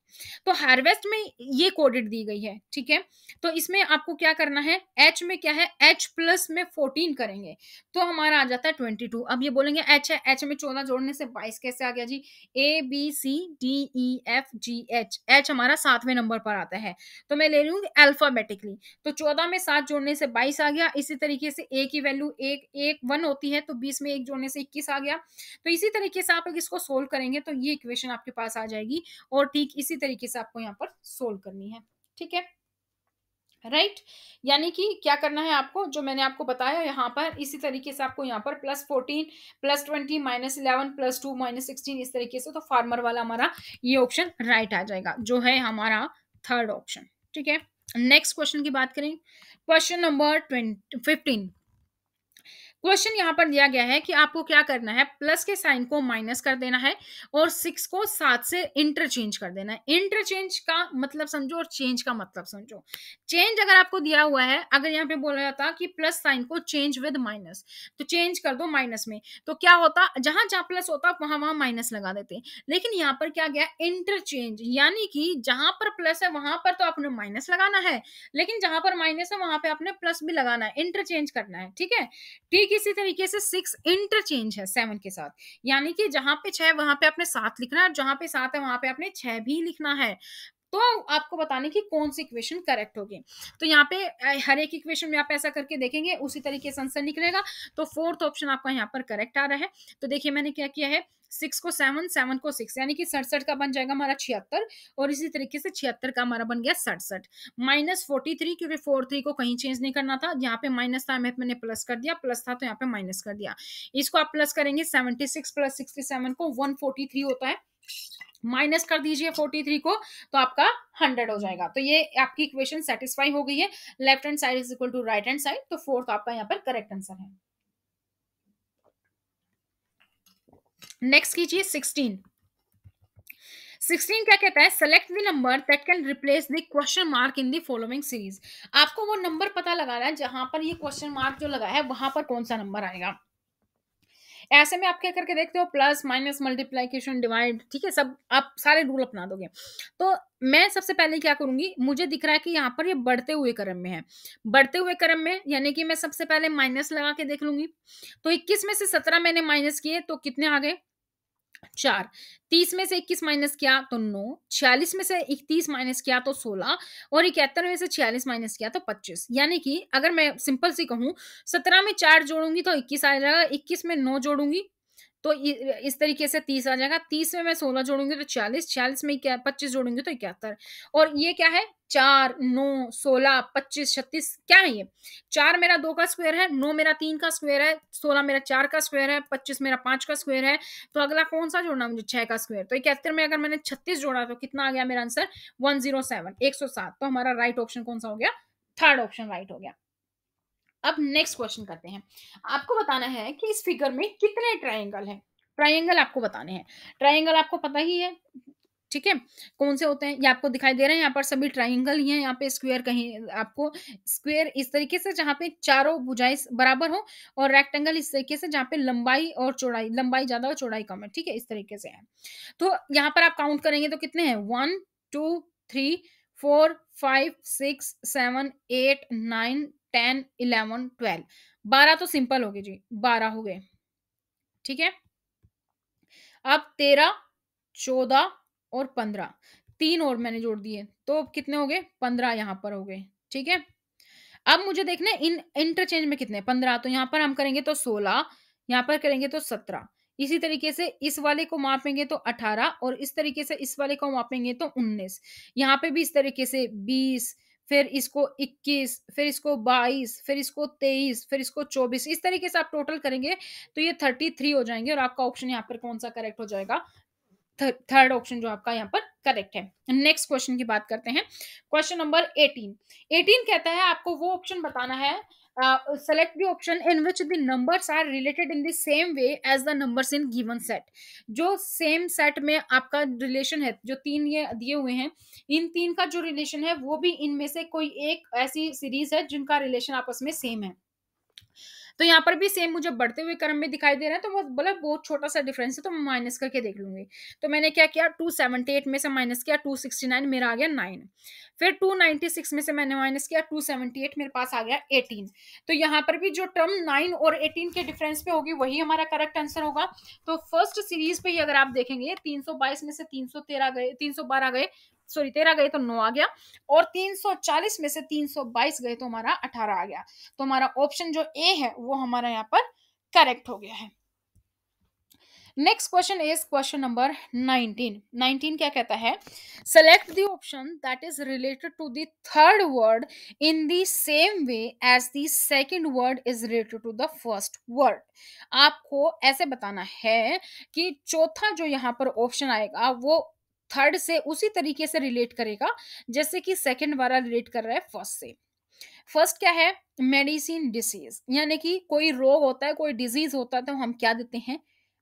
तो हार्वेस्ट में ये कोडेड दी गई है ठीक है तो इसमें आपको क्या करना है एच एच में क्या है एच प्लस में फोर्टीन करेंगे तो हमारा आ जाता है ट्वेंटी टू अब ये बोलेंगे एच है एच में चौदह जोड़ने से बाईस कैसे आ गया जी A B C D E F G H H हमारा सातवें नंबर पर आता है तो मैं ले रही हूँ अल्फाबेटिकली तो चौदह में सात जोड़ने से बाईस आ गया इसी तरीके से ए की वैल्यू एक एक वन होती है तो बीस में एक जोड़ने से इक्कीस आ गया तो इसी तरीके से आप इसको सोल्व करेंगे तो ये इक्वेशन आपके पास आ जाएगी और ठीक इसी तरीके से आपको यहाँ पर सोल्व करनी है ठीक है राइट यानी कि क्या करना है आपको जो मैंने आपको बताया यहाँ पर इसी तरीके से आपको यहाँ पर plus fourteen plus twenty minus eleven plus two minus sixteen इस तरीके से तो फार्मर वाला हमारा ये ऑप्शन राइट आ जाएगा जो है हमारा थर्ड ऑप्शन ठीक है नेक्स्ट क्वेश्चन की बात करें question number twenty fifteen question यहाँ पर दिया गया है कि आपको क्या करना है प्लस के साइन को माइनस कर देना है और सिक्स को सात से इंटरचेंज कर देना है इंटरचेंज का मतलब समझो और चेंज का मतलब समझो चेंज अगर आपको दिया हुआ है अगर यहाँ पे बोला जाता कि प्लस साइन को चेंज विद माइनस तो चेंज कर दो माइनस में तो क्या होता जहां जहां प्लस होता वहां वहां माइनस लगा देते लेकिन यहाँ पर क्या गया इंटरचेंज यानी कि जहां पर प्लस है वहां पर तो आपने माइनस लगाना है लेकिन जहां पर माइनस है वहां पर आपने प्लस भी लगाना है इंटरचेंज करना है ठीक है ठीक है इसी तरीके से सिक्स इंटरचेंज है सेवन के साथ यानी कि जहां पे छह वहां पे आपने सात लिखना है और जहां पे सात है वहां पे आपने छह भी लिखना है तो आपको बताने की कौन सी इक्वेशन करेक्ट होगी तो यहाँ पे हर एक इक्वेशन में आप ऐसा करके देखेंगे उसी तरीके से आंसर निकलेगा तो फोर्थ ऑप्शन आपका यहाँ पर करेक्ट आ रहा है तो देखिए मैंने क्या किया है सिक्स को सेवन सेवन को सिक्स यानी कि सड़सठ का बन जाएगा हमारा छिहत्तर और इसी तरीके से छिहत्तर का हमारा बन गया सड़सठ माइनस फोर्टी थ्री क्योंकि फोर थ्री को कहीं चेंज नहीं करना था यहाँ पे माइनस था मैंने प्लस कर दिया प्लस था तो यहाँ पे माइनस कर दिया इसको आप प्लस करेंगे seventy six plus sixty seven को वन फोर्टी थ्री होता है माइनस कर दीजिए फोर्टी थ्री को तो आपका हंड्रेड हो जाएगा तो ये आपकी इक्वेशन सेटिस्फाई हो गई है left hand side is equal to right hand side तो फोर्थ आपका यहाँ पर करेक्ट आंसर है नेक्स्ट कीजिए सिक्सटीन सिक्सटीन क्या कहता है select the number that can replace the question mark in the following series आपको वो नंबर पता लगाना है जहां पर ये क्वेश्चन मार्क जो लगा है वहां पर कौन सा नंबर आएगा ऐसे में आप क्या करके देखते हो प्लस माइनस मल्टीप्लाइकेशन डिवाइड ठीक है सब आप सारे रूल अपना दोगे तो मैं सबसे पहले क्या करूंगी मुझे दिख रहा है कि यहाँ पर ये बढ़ते हुए क्रम में है बढ़ते हुए क्रम में यानी कि मैं सबसे पहले माइनस लगा के देख लूंगी तो इक्कीस में से सत्रह मैंने माइनस किए तो कितने आ गए चार तीस में से इक्कीस माइनस किया तो नौ छियालीस में से इकतीस माइनस किया तो सोलह और इकहत्तर में से छियालीस माइनस किया तो पच्चीस यानी कि अगर मैं सिंपल सी कहूँ सत्रह में चार जोड़ूंगी तो इक्कीस आ जाएगा इक्कीस में नौ जोड़ूंगी तो इस तरीके से तीस आ जाएगा तीस में मैं सोलह जोड़ूंगी तो चालीस चालीस में क्या पच्चीस जोड़ूंगी तो इकहत्तर और ये क्या है चार नौ सोलह पच्चीस छत्तीस क्या है ये चार मेरा दो का स्क्वायर है नौ मेरा तीन का स्क्वायर है सोलह मेरा चार का स्क्वायर है पच्चीस मेरा पांच का स्क्वायर है तो अगला कौन सा जोड़ना मुझे छह का स्क्वायर तो इकहत्तर में अगर मैंने छत्तीस जोड़ा तो कितना आ गया मेरा आंसर वन जीरो सेवन एक सौ सात तो हमारा राइट ऑप्शन कौन सा हो गया थर्ड ऑप्शन राइट हो गया अब नेक्स्ट क्वेश्चन करते हैं आपको बताना है कि इस फिगर में कितने ट्राइंगल हैं ट्राइंगल आपको बताने हैं ट्राइंगल आपको पता ही है ठीक है कौन से होते हैं ये आपको दिखाई दे रहे हैं यहाँ पर सभी ट्राइंगल ही हैं यहाँ पे स्क्वायर कहीं आपको स्क्वायर इस तरीके से जहाँ पे चारों बुझाई बराबर हो और रेक्टेंगल इस तरीके से जहाँ पे लंबाई और चौड़ाई लंबाई ज्यादा और चौड़ाई कम है ठीक है इस तरीके से है तो यहाँ पर आप काउंट करेंगे तो कितने हैं one two three four five six seven eight nine ten eleven twelve बारह तो सिंपल हो गए जी बारह हो गए ठीक है अब तेरह चौदह और पंद्रह तीन और मैंने जोड़ दिए तो कितने हो गए पंद्रह यहाँ पर हो गए ठीक है अब मुझे देखना इन इंटरचेंज में कितने पंद्रह तो यहाँ पर हम करेंगे तो सोलह यहाँ पर करेंगे तो सत्रह इसी तरीके से इस वाले को मापेंगे तो अठारह और इस तरीके से इस वाले को मापेंगे तो उन्नीस यहाँ पे भी इस तरीके से 20 फिर इसको 21 फिर इसको 22 फिर इसको 23 फिर इसको 24 इस तरीके से आप टोटल करेंगे तो ये 33 हो जाएंगे और आपका ऑप्शन यहाँ पर कौन सा करेक्ट हो जाएगा थर्ड ऑप्शन जो आपका यहाँ पर करेक्ट है नेक्स्ट क्वेश्चन की बात करते हैं क्वेश्चन नंबर 18 18 कहता है आपको वो ऑप्शन बताना है select the option in which the number are related in the same way as the number in given set जो सेम सेट में आपका रिलेशन है जो तीन ये दिए हुए हैं इन तीन का जो रिलेशन है वो भी इनमें से कोई एक ऐसी सीरीज है जिनका रिलेशन आपस में सेम है तो यहाँ पर भी सेम मुझे बढ़ते हुए क्रम में दिखाई दे रहे हैं तो मतलब बहुत छोटा सा डिफरेंस है तो मैं माइनस करके देख लूंगी तो मैंने क्या किया टू सेवेंटी एट में से माइनस किया टू सिक्सटी नाइन मेरा आ गया नाइन फिर टू नाइनटी सिक्स में से मैंने माइनस किया टू सेवेंटी एट मेरे पास आ गया एटीन तो यहाँ पर भी जो टर्म नाइन और एटीन के डिफरेंस पे होगी वही हमारा करेक्ट आंसर होगा तो फर्स्ट सीरीज पे ही अगर आप देखेंगे तीन सौ बाईस में से तीन सौ तेरह गए तीन सौ बारह गए सॉरी तेरह गए तो नौ आ गया और तीन सौ चालीस में से तीन सौ बाईस गए तो हमारा अठारह आ गया तो हमारा ऑप्शन जो ए है वो हमारा यहाँ पर करेक्ट हो गया है next question is question number 19 19 क्या कहता है select the option that is related to the third word in the same way as the second word is related to the first word आपको ऐसे बताना है कि चौथा जो यहाँ पर ऑप्शन आएगा वो थर्ड से उसी तरीके से रिलेट करेगा जैसे कि सेकेंड वाला रिलेट कर रहा है फर्स्ट से फर्स्ट क्या है मेडिसिन डिसीज यानी कि कोई रोग होता है कोई डिजीज होता है तो हम क्या देते हैं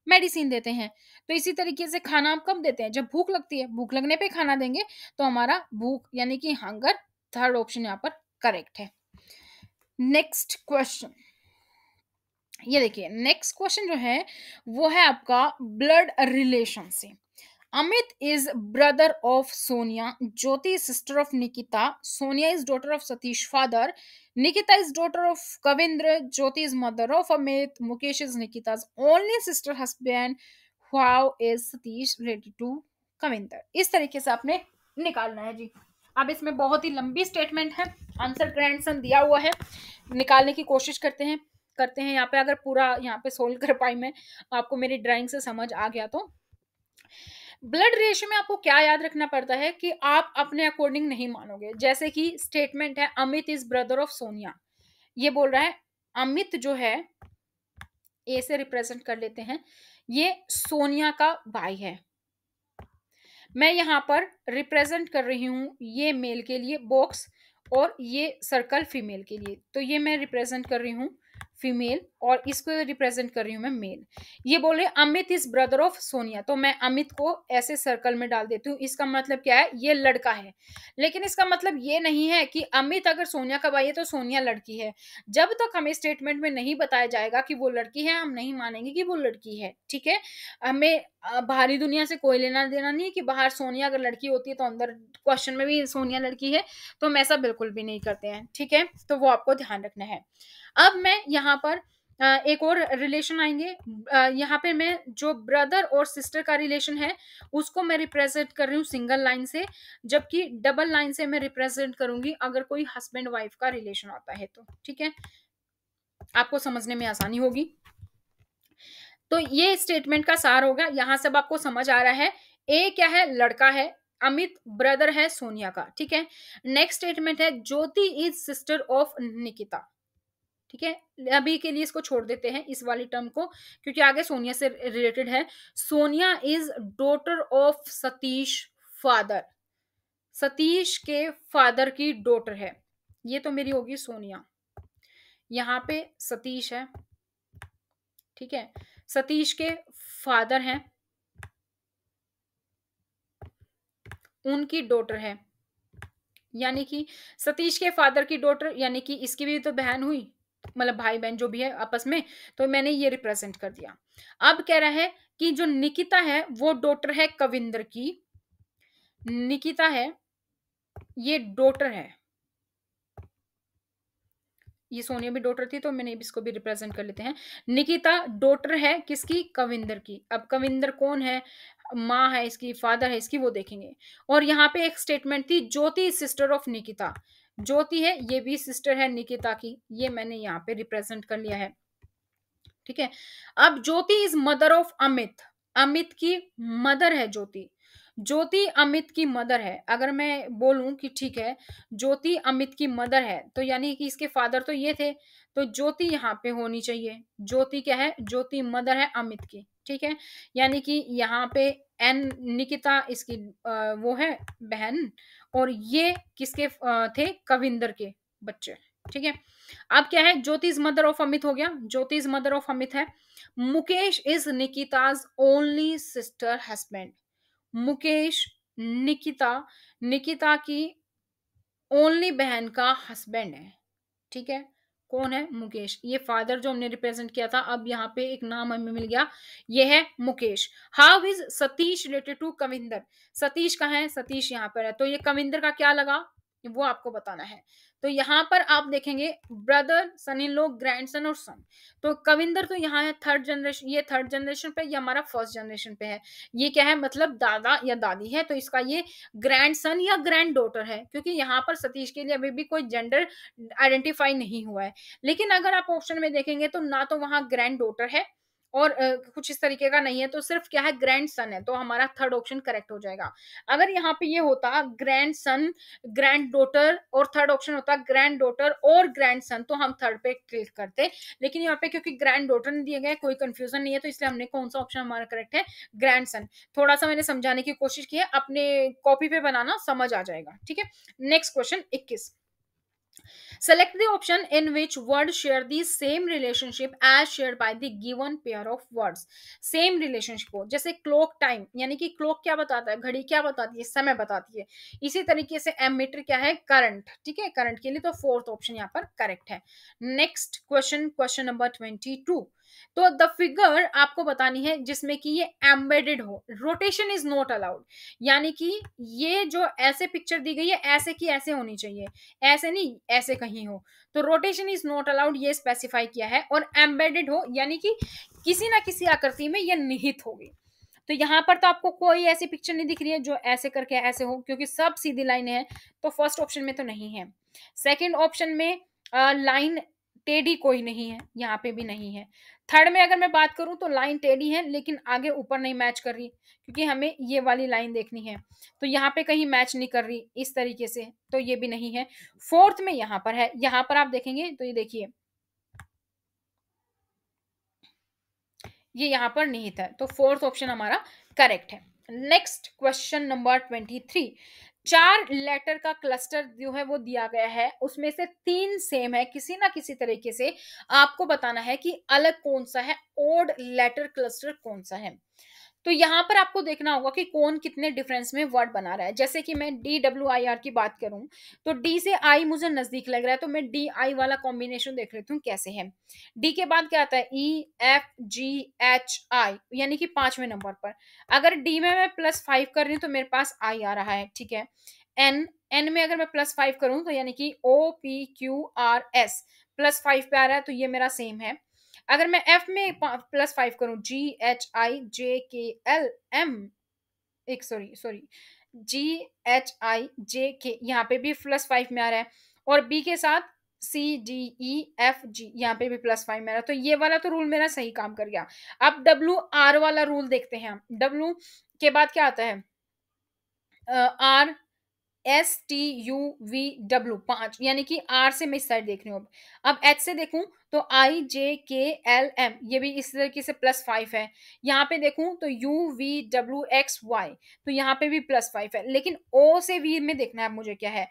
मेडिसिन देते हैं तो इसी तरीके से खाना हम कब देते हैं जब भूख लगती है भूख लगने पे खाना देंगे तो हमारा भूख यानी कि हंगर थर्ड ऑप्शन यहाँ पर करेक्ट है नेक्स्ट क्वेश्चन ये देखिए नेक्स्ट क्वेश्चन जो है वो है आपका ब्लड रिलेशन से Amit is brother of Sonia Jyoti is sister of Nikita Sonia is daughter of Satish father Nikita is daughter of Kavindra Jyoti is mother of Amit Mukesh is Nikita only sister husband how is Satish ready to Kavindra इस तरीके से आपने निकालना है जी अब इसमें बहुत ही लंबी स्टेटमेंट है आंसर ग्रैंडसन दिया हुआ है निकालने की कोशिश करते हैं करते हैं यहाँ पे अगर पूरा यहाँ पे सोल्व कर पाई मैं आपको मेरी ड्राइंग से समझ आ गया तो ब्लड रेशियो में आपको क्या याद रखना पड़ता है कि आप अपने अकॉर्डिंग नहीं मानोगे जैसे कि स्टेटमेंट है Amit is brother of Sonia ये बोल रहा है अमित जो है ए से रिप्रेजेंट कर लेते हैं ये सोनिया का भाई है मैं यहां पर रिप्रेजेंट कर रही हूं ये मेल के लिए बॉक्स और ये सर्कल फीमेल के लिए तो ये मैं रिप्रेजेंट कर रही हूं फीमेल और इसको रिप्रेजेंट कर रही हूँ मैं मेल ये बोल रहे Amit is brother of Sonia तो मैं अमित को ऐसे सर्कल में डाल देती हूँ इसका मतलब क्या है ये लड़का है लेकिन इसका मतलब ये नहीं है कि अमित अगर सोनिया का भाई है तो सोनिया लड़की है जब तक हमें स्टेटमेंट में नहीं बताया जाएगा कि वो लड़की है हम नहीं मानेंगे कि वो लड़की है ठीक है हमें बाहरी दुनिया से कोई लेना देना नहीं है कि बाहर सोनिया अगर लड़की होती है तो अंदर क्वेश्चन में भी सोनिया लड़की है तो हम ऐसा बिल्कुल भी नहीं करते हैं ठीक है तो वो आपको ध्यान रखना है अब मैं यहाँ यहाँ पर एक और रिलेशन आएंगे यहाँ पे मैं जो ब्रदर और सिस्टर का रिलेशन है उसको मैं रिप्रेजेंट कर रही हूँ सिंगल लाइन से जबकि डबल लाइन से मैं रिप्रेजेंट करूंगी अगर कोई हस्बैंड वाइफ का रिलेशन आता है तो ठीक है आपको समझने में आसानी होगी तो ये स्टेटमेंट का सार होगा यहां सब आपको समझ आ रहा है ए क्या है लड़का है अमित ब्रदर है सोनिया का ठीक है नेक्स्ट स्टेटमेंट है Jyoti is sister of Nikita ठीक है अभी के लिए इसको छोड़ देते हैं इस वाली टर्म को क्योंकि आगे सोनिया से रिलेटेड है Sonia is daughter of Satish father Satish के फादर की डॉटर है ये तो मेरी होगी सोनिया यहाँ पे सतीश है ठीक है सतीश के फादर हैं उनकी डॉटर है यानी कि सतीश के फादर की डॉटर यानी कि इसकी भी तो बहन हुई मतलब भाई बहन जो भी है आपस में तो मैंने ये रिप्रेजेंट कर दिया अब कह रहा है कि जो निकिता है वो डॉटर है कविंदर की निकिता है ये डॉटर है ये सोनिया भी डॉटर थी तो मैंने इसको भी रिप्रेजेंट कर लेते हैं निकिता डॉटर है किसकी कविंदर की अब कविंदर कौन है माँ है इसकी फादर है इसकी वो देखेंगे और यहाँ पे एक स्टेटमेंट थी ज्योति सिस्टर ऑफ निकिता ज्योति है ये भी सिस्टर है निकिता की ये मैंने यहाँ पे रिप्रेजेंट कर लिया है ठीक है अब Jyoti is mother of Amit Amit की मदर है ज्योति ज्योति अमित की मदर है अगर मैं बोलूं कि ठीक है ज्योति अमित की मदर है तो यानी कि इसके फादर तो ये थे तो ज्योति यहाँ पे होनी चाहिए ज्योति क्या है ज्योति मदर है अमित की ठीक है यानी कि यहाँ पे एन निकिता इसकी वो है बहन और ये किसके थे कविंदर के बच्चे ठीक है अब क्या है ज्योतिष मदर ऑफ अमित हो गया ज्योतिष मदर ऑफ अमित है Mukesh is Nikita's only sister husband Mukesh Nikita Nikita की ओनली बहन का हस्बैंड है ठीक है कौन है मुकेश ये फादर जो हमने रिप्रेजेंट किया था अब यहाँ पे एक नाम हमें मिल गया ये है Mukesh how is Satish related to Kavinder Satish का है सतीश यहाँ पर है तो ये कविंदर का क्या लगा वो आपको बताना है तो यहाँ पर आप देखेंगे ब्रदर सन इन लो ग्रैंड सन और सन तो कविंदर तो यहाँ है थर्ड जनरेशन ये थर्ड जनरेशन पे ये हमारा फर्स्ट जनरेशन पे है ये क्या है मतलब दादा या दादी है तो इसका ये ग्रैंड सन या ग्रैंड डॉटर है क्योंकि यहाँ पर सतीश के लिए अभी भी कोई जेंडर आइडेंटिफाई नहीं हुआ है लेकिन अगर आप ऑप्शन में देखेंगे तो ना तो वहाँ ग्रैंड डॉटर है और कुछ इस तरीके का नहीं है तो सिर्फ क्या है ग्रैंड सन है तो हमारा थर्ड ऑप्शन करेक्ट हो जाएगा अगर यहाँ पे ये होता ग्रैंड सन ग्रैंड डोटर और थर्ड ऑप्शन होता ग्रैंड डोटर और ग्रैंड सन तो हम थर्ड पे क्लिक करते लेकिन यहाँ पे क्योंकि ग्रैंड डोटर दिए गए कोई कंफ्यूजन नहीं है तो इसलिए हमने कौन सा ऑप्शन हमारा करेक्ट है ग्रैंड सन थोड़ा सा मैंने समझाने की कोशिश की है अपने कॉपी पे बनाना समझ आ जाएगा ठीक है नेक्स्ट क्वेश्चन इक्कीस Select the option in which words share the same relationship as shared by the given pair of words. Same relationship हो जैसे clock time यानी कि clock क्या बताता है घड़ी क्या बताती है समय बताती है इसी तरीके से एमीटर क्या है करंट ठीक है करंट के लिए तो फोर्थ ऑप्शन यहाँ पर करेक्ट है next question question number twenty two तो द फिगर आपको बतानी है जिसमें कि ये एम्बेडेड हो रोटेशन इज नॉट अलाउड यानी कि ये जो ऐसे पिक्चर दी गई है ऐसे की ऐसे होनी चाहिए ऐसे नहीं ऐसे कहीं हो तो रोटेशन इज नॉट अलाउड ये स्पेसिफाई किया है और एम्बेडेड हो यानी कि किसी ना किसी आकृति में यह निहित होगी तो यहाँ पर तो आपको कोई ऐसी पिक्चर नहीं दिख रही है जो ऐसे करके ऐसे हो क्योंकि सब सीधी लाइन है तो फर्स्ट ऑप्शन में तो नहीं है सेकेंड ऑप्शन में लाइन टेढ़ी कोई नहीं है यहाँ पे भी नहीं है थर्ड में अगर मैं बात करूं तो लाइन टेढ़ी है लेकिन आगे ऊपर नहीं मैच कर रही क्योंकि हमें ये वाली लाइन देखनी है तो यहाँ पे कहीं मैच नहीं कर रही इस तरीके से तो ये भी नहीं है फोर्थ में यहाँ पर है यहाँ पर आप देखेंगे तो ये देखिए ये यहाँ पर निहित है तो फोर्थ ऑप्शन हमारा करेक्ट है next question number twenty three चार लेटर का क्लस्टर जो है वो दिया गया है उसमें से तीन सेम है किसी ना किसी तरीके से आपको बताना है कि अलग कौन सा है ओड लेटर क्लस्टर कौन सा है तो यहाँ पर आपको देखना होगा कि कौन कितने डिफरेंस में वर्ड बना रहा है जैसे कि मैं डी डब्ल्यू आई आर की बात करूँ तो डी से आई मुझे नज़दीक लग रहा है तो मैं डी आई वाला कॉम्बिनेशन देख लेती हूँ कैसे है डी के बाद क्या आता है ई एफ जी एच आई यानी कि पांचवें नंबर पर अगर डी में मैं प्लस फाइव कर रही हूँ तो मेरे पास आई आ रहा है ठीक है एन एन में अगर मैं प्लस फाइव करूँ तो यानी कि O P Q R S plus five पे आ रहा है तो ये मेरा सेम है अगर मैं एफ में प्लस फाइव करूं जी H I J K L M एक sorry sorry G H I J K यहाँ पे भी प्लस फाइव में आ रहा है और बी के साथ सी डी ई एफ जी यहाँ पे भी प्लस फाइव में आ रहा है तो ये वाला तो रूल मेरा सही काम कर गया अब डब्ल्यू आर वाला रूल देखते हैं हम डब्ल्यू के बाद क्या आता है R S T U V W पांच यानी कि आर से मैं इस साइड देख रही हूँ अब अब एच से देखूं तो आई जे के एल एम ये भी इस तरीके से प्लस फाइव है यहाँ पे देखूँ तो U V W X Y तो यहाँ पे भी प्लस फाइव है लेकिन ओ से वी में देखना है मुझे क्या है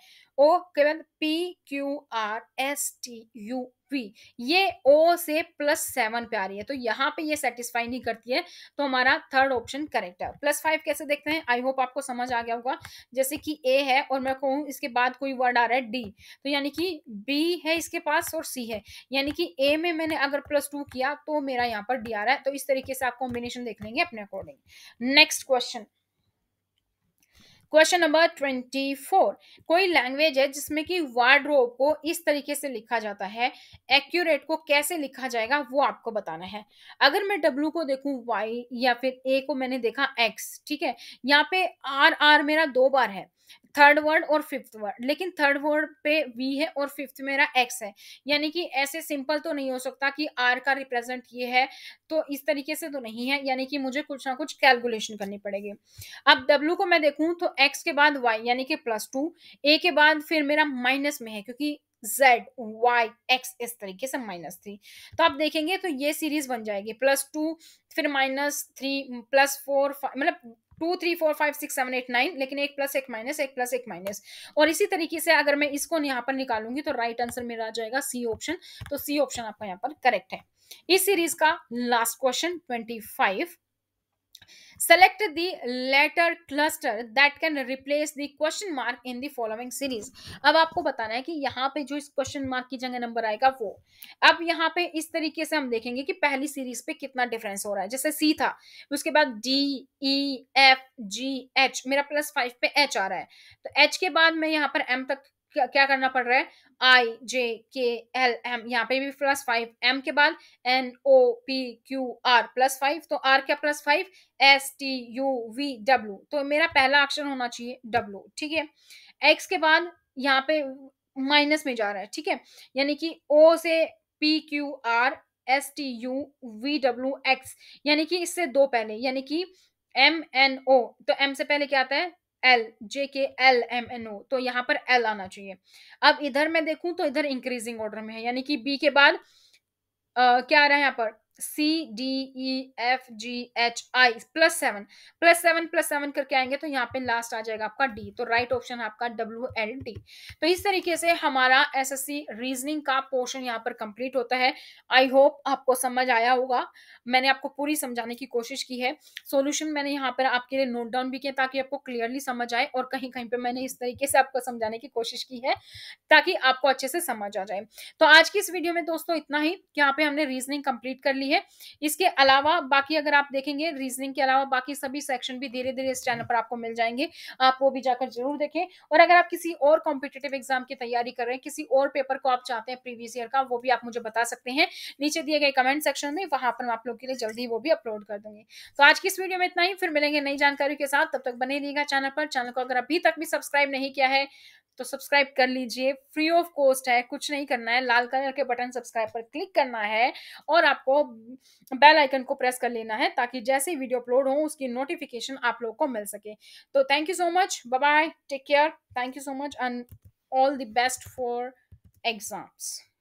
ओ केवल P Q R S T U three ये ओ से प्लस सेवन पे आ रही है तो यहाँ पे ये सेटिस्फाई नहीं करती है तो हमारा थर्ड ऑप्शन करेक्ट है प्लस फाइव कैसे देखते हैं आई होप आपको समझ आ गया होगा जैसे कि ए है और मैं कहूँ इसके बाद कोई वर्ड आ रहा है डी तो यानी कि बी है इसके पास और सी है यानी कि ए में मैंने अगर प्लस टू किया तो मेरा यहाँ पर डी आ रहा है तो इस तरीके से आप कॉम्बिनेशन देख लेंगे अपने according next question question number twenty four कोई लैंग्वेज है जिसमें कि वार्ड्रोब को इस तरीके से लिखा जाता है एक्यूरेट को कैसे लिखा जाएगा वो आपको बताना है अगर मैं डब्ल्यू को देखूं वाई या फिर ए को मैंने देखा एक्स ठीक है यहाँ पे आर आर मेरा दो बार है थर्ड वर्ड और फिफ्थ वर्ड लेकिन थर्ड वर्ड पे वी है और फिफ्थ मेरा एक्स है यानी कि ऐसे सिंपल तो नहीं हो सकता कि आर का रिप्रेजेंट ये है तो इस तरीके से तो नहीं है यानी कि मुझे कुछ ना कुछ कैलकुलेशन करनी पड़ेगी अब डब्ल्यू को मैं देखूँ तो एक्स के बाद वाई यानी कि प्लस टू ए के बाद फिर मेरा माइनस में है क्योंकि जेड वाई एक्स इस तरीके से माइनस थ्री तो आप देखेंगे तो ये सीरीज बन जाएगी प्लस टू फिर माइनस थ्री प्लस फोर मतलब two three four five six seven eight nine लेकिन एक प्लस एक माइनस एक प्लस एक माइनस और इसी तरीके से अगर मैं इसको यहाँ पर निकालूंगी तो राइट आंसर मेरा आ जाएगा सी ऑप्शन तो सी ऑप्शन आपका यहाँ पर करेक्ट है इस सीरीज का last question twenty five select the letter cluster that can replace the question mark in the following series अब आपको बताना है कि यहाँ पे जो इस क्वेश्चन मार्क की जगह नंबर आएगा वो अब यहाँ पे इस तरीके से हम देखेंगे कि पहली सीरीज पे कितना डिफरेंस हो रहा है जैसे सी था उसके बाद D E F G H मेरा प्लस फाइव पे एच आ रहा है तो एच के बाद में यहाँ पर एम तक क्या, क्या करना पड़ रहा है आई जे के एल एम यहाँ पे भी प्लस फाइव एम के बाद N O P Q R plus five तो आर क्या plus five S T U V W तो मेरा पहला ऑप्शन होना चाहिए डब्ल्यू ठीक है एक्स के बाद यहाँ पे माइनस में जा रहा है ठीक है यानी कि ओ से P Q R S T U V W X यानी कि इससे दो पहले यानी कि एम एन ओ तो एम से पहले क्या आता है L J K L M N O तो यहाँ पर एल आना चाहिए अब इधर मैं देखूं तो इधर इंक्रीजिंग ऑर्डर में है यानी कि बी के बाद आ, क्या आ रहा है यहाँ पर C D E F G H I plus seven plus seven plus seven करके आएंगे तो यहाँ पे लास्ट आ जाएगा आपका डी तो राइट ऑप्शन आपका डब्ल्यू एल डी तो इस तरीके से हमारा एसएससी रीजनिंग का पोर्शन यहाँ पर कंप्लीट होता है आई होप आपको समझ आया होगा मैंने आपको पूरी समझाने की कोशिश की है सोल्यूशन मैंने यहाँ पर आपके लिए नोट डाउन भी किया ताकि आपको क्लियरली समझ आए और कहीं कहीं पर मैंने इस तरीके से आपको समझाने की कोशिश की है ताकि आपको अच्छे से समझ आ जाए तो आज की इस वीडियो में दोस्तों इतना ही यहाँ पे हमने रीजनिंग कंप्लीट कर ली मिली है इसके अलावा बाकी अगर आप देखेंगे रीजनिंग के अलावा बाकी सभी सेक्शन भी धीरे धीरे इस चैनल पर आपको मिल जाएंगे आप वो भी जाकर जरूर देखें और अगर आप किसी और कॉम्पिटेटिव एग्जाम की तैयारी कर रहे हैं किसी और पेपर को आप चाहते हैं प्रीवियस ईयर का वो भी आप मुझे बता सकते हैं नीचे दिए गए कमेंट सेक्शन में वहां पर आप लोग के लिए जल्दी वो भी अपलोड कर दूंगी तो आज की इस वीडियो में इतना ही फिर मिलेंगे नई जानकारी के साथ तब तक बने रहिएगा चैनल पर चैनल को अगर अभी तक भी सब्सक्राइब नहीं किया है तो सब्सक्राइब कर लीजिए फ्री ऑफ कॉस्ट है कुछ नहीं करना है लाल कलर के बटन सब्सक्राइब पर क्लिक करना है और आपको बेल आइकन को प्रेस कर लेना है ताकि जैसे ही वीडियो अपलोड हो उसकी नोटिफिकेशन आप लोग को मिल सके तो thank you so much bye take care thank you so much and all the best for exams